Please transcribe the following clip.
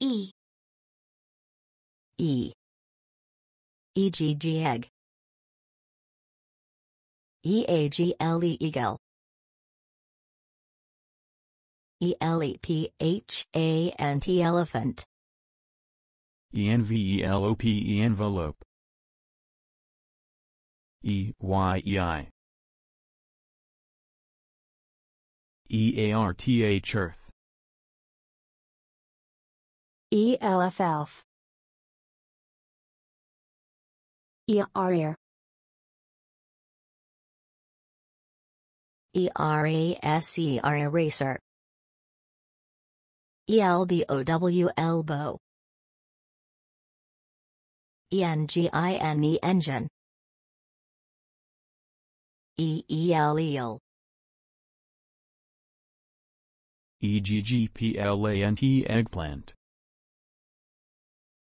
E. E. E. G. G. EGG EAGLE eagle. ELEPHANT elephant. ENVELOPE envelope. E. A. R. T. H. earth. ELFF. ERER. ERASER eraser. ELBOW elbow. ENGINE engine. EEL eel. EGGPLANT eggplant.